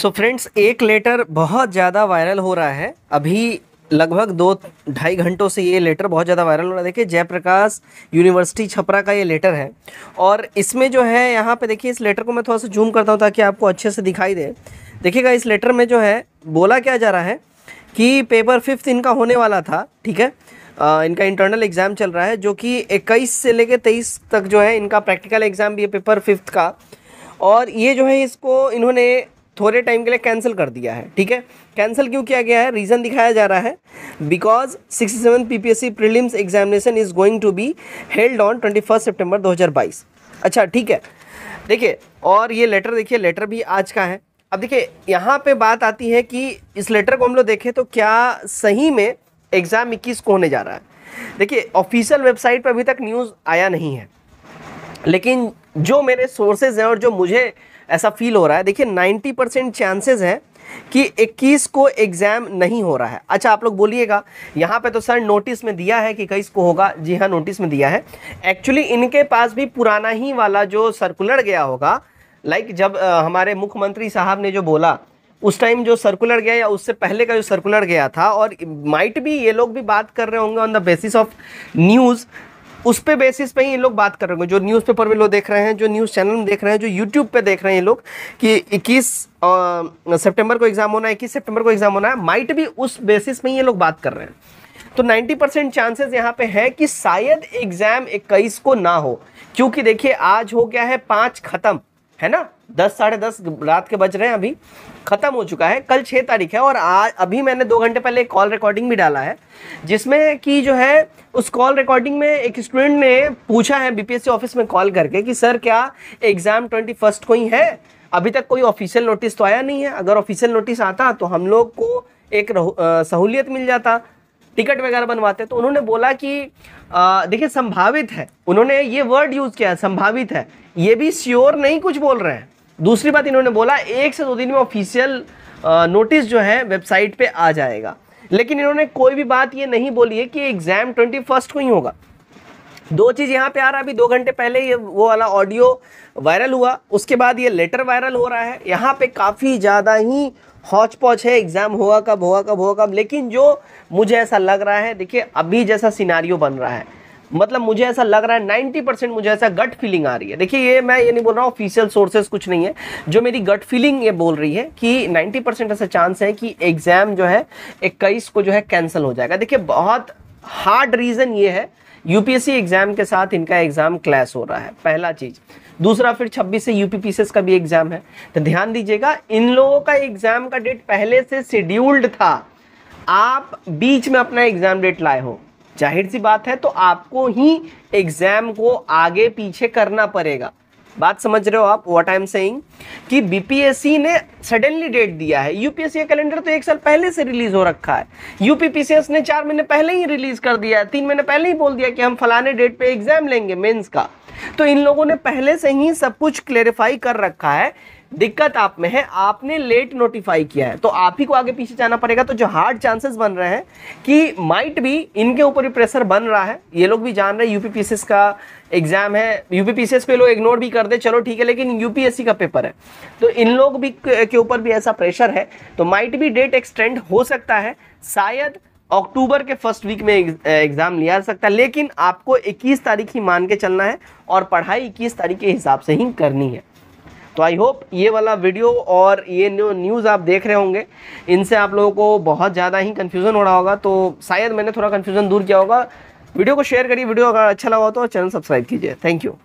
सो so friends एक letter बहुत ज़्यादा वायरल हो रहा है अभी लगभग दो ढाई घंटों से ये लेटर बहुत ज़्यादा वायरल हो रहा है देखिए जयप्रकाश यूनिवर्सिटी छपरा का ये लेटर है और इसमें जो है यहाँ पे देखिए इस लेटर को मैं थोड़ा सा जूम करता हूँ ताकि आपको अच्छे से दिखाई दे देखिएगा इस लेटर में जो है बोला क्या जा रहा है कि पेपर फिफ्थ इनका होने वाला था ठीक है आ, इनका इंटरनल एग्ज़ाम चल रहा है जो कि इक्कीस से लेकर तेईस तक जो है इनका प्रैक्टिकल एग्ज़ाम भी है पेपर फिफ्थ का और ये जो है इसको इन्होंने थोड़े टाइम के लिए कैंसिल कर दिया है ठीक है कैंसिल क्यों किया गया है रीज़न दिखाया जा रहा है because sixty seven P P S C prelims examination is going to be held on twenty first September दो हज़ार बाईस अच्छा ठीक है देखिए और ये लेटर देखिए लेटर भी आज का है अब देखिए यहाँ पे बात आती है कि इस लेटर को हम लोग देखें तो क्या सही में एग्ज़ाम इक्कीस को होने जा रहा है देखिए ऑफिशियल वेबसाइट पर अभी तक न्यूज़ आया नहीं है लेकिन जो मेरे सोर्सेज हैं और जो मुझे ऐसा फील हो रहा है देखिए 90 परसेंट चांसेज़ है कि 21 को एग्ज़ाम नहीं हो रहा है अच्छा आप लोग बोलिएगा यहाँ पे तो सर नोटिस में दिया है कि कई को होगा जी हाँ नोटिस में दिया है एक्चुअली इनके पास भी पुराना ही वाला जो सर्कुलर गया होगा लाइक जब आ, हमारे मुख्यमंत्री साहब ने जो बोला उस टाइम जो सर्कुलर गया या उससे पहले का जो सर्कुलर गया था और माइट भी ये लोग भी बात कर रहे होंगे on the basis of news उस पे बेसिस पे ही ये लोग बात कर रहे होंगे जो न्यूज़पेपर में लोग देख रहे हैं जो न्यूज़ चैनल में देख रहे हैं जो यूट्यूब पे देख रहे हैं ये लोग कि 21 सितंबर को एग्ज़ाम होना है इक्कीस सितंबर को एग्ज़ाम होना है माइट भी उस बेसिस ही ये लोग बात कर रहे हैं तो 90 परसेंट चांसेस यहाँ पे है कि शायद एग्ज़ाम इक्कीस को ना हो क्योंकि देखिए आज हो गया है पाँच ख़त्म है ना दस साढ़े दस रात के बज रहे हैं अभी ख़त्म हो चुका है कल छः तारीख है और आज अभी मैंने दो घंटे पहले एक कॉल रिकॉर्डिंग भी डाला है जिसमें कि जो है उस कॉल रिकॉर्डिंग में एक स्टूडेंट ने पूछा है बीपीएससी ऑफिस में कॉल करके कि सर क्या एग्ज़ाम ट्वेंटी फर्स्ट को ही है अभी तक कोई ऑफिशियल नोटिस तो आया नहीं है अगर ऑफिशियल नोटिस आता तो हम लोग को एक सहूलियत मिल जाता टिकट वगैरह बनवाते तो उन्होंने बोला कि देखिए संभावित है उन्होंने ये वर्ड यूज़ किया संभावित है ये भी श्योर नहीं कुछ बोल रहे हैं दूसरी बात इन्होंने बोला एक से दो दिन में ऑफिशियल नोटिस जो है वेबसाइट पे आ जाएगा लेकिन इन्होंने कोई भी बात ये नहीं बोली है कि एग्ज़ाम ट्वेंटी फर्स्ट को ही होगा दो चीज़ यहाँ पे आ रहा है अभी दो घंटे पहले ये वो वाला ऑडियो वायरल हुआ उसके बाद ये लेटर वायरल हो रहा है यहाँ पे काफ़ी ज़्यादा ही हौच पौच है एग्ज़ाम हुआ कब हुआ कब हुआ कब लेकिन जो मुझे ऐसा लग रहा है देखिए अभी जैसा सिनारियो बन रहा है मतलब मुझे ऐसा लग रहा है 90 परसेंट मुझे ऐसा गट फीलिंग आ रही है देखिए ये मैं ये नहीं बोल रहा हूँ ऑफिशियल सोर्सेस कुछ नहीं है जो मेरी गट फीलिंग ये बोल रही है कि 90 परसेंट ऐसा चांस है कि एग्ज़ाम जो है इक्कीस को जो है कैंसिल हो जाएगा देखिए बहुत हार्ड रीज़न ये है यूपीएससी एग्ज़ाम के साथ इनका एग्ज़ाम क्लैश हो रहा है पहला चीज़ दूसरा फिर 26 से यूपीपीसीएस का भी एग्ज़ाम है तो ध्यान दीजिएगा इन लोगों का एग्ज़ाम का डेट पहले से शेड्यूल्ड था आप बीच में अपना एग्ज़ाम डेट लाए हो जाहिर सी बात है तो आपको ही एग्ज़ाम को आगे पीछे करना पड़ेगा बात समझ रहे हो आप व्हाट आई एम सेइंग कि बीपीएससी ने सडनली डेट दिया है यूपीएससी का कैलेंडर तो एक साल पहले से रिलीज हो रखा है यूपीपीसीएस ने चार महीने पहले ही रिलीज कर दिया है तीन महीने पहले ही बोल दिया कि हम फलाने डेट पे एग्जाम लेंगे मेंस का तो इन लोगों ने पहले से ही सब कुछ क्लेरिफाई कर रखा है दिक्कत आप में है आपने लेट नोटिफाई किया है तो आप ही को आगे पीछे जाना पड़ेगा तो जो हार्ड चांसेस बन रहे हैं कि माइट भी इनके ऊपर भी प्रेशर बन रहा है ये लोग भी जान रहे हैं यूपी का एग्ज़ाम है यूपी पी पे लोग इग्नोर भी कर दे चलो ठीक है लेकिन यूपीएससी का पेपर है तो इन लोग भी के ऊपर भी ऐसा प्रेशर है तो माइट भी डेट एक्सटेंड हो सकता है शायद अक्टूबर के फर्स्ट वीक में एग्ज़ाम लिया जा सकता है लेकिन आपको 21 तारीख ही मान के चलना है और पढ़ाई 21 तारीख के हिसाब से ही करनी है तो आई होप ये वाला वीडियो और ये न्यूज़ आप देख रहे होंगे इनसे आप लोगों को बहुत ज़्यादा ही कन्फ्यूज़न हो रहा होगा तो शायद मैंने थोड़ा कन्फ्यूज़न दूर किया होगा वीडियो को शेयर करिए वीडियो अगर अच्छा लगा हो तो चैनल सब्सक्राइब कीजिए थैंक यू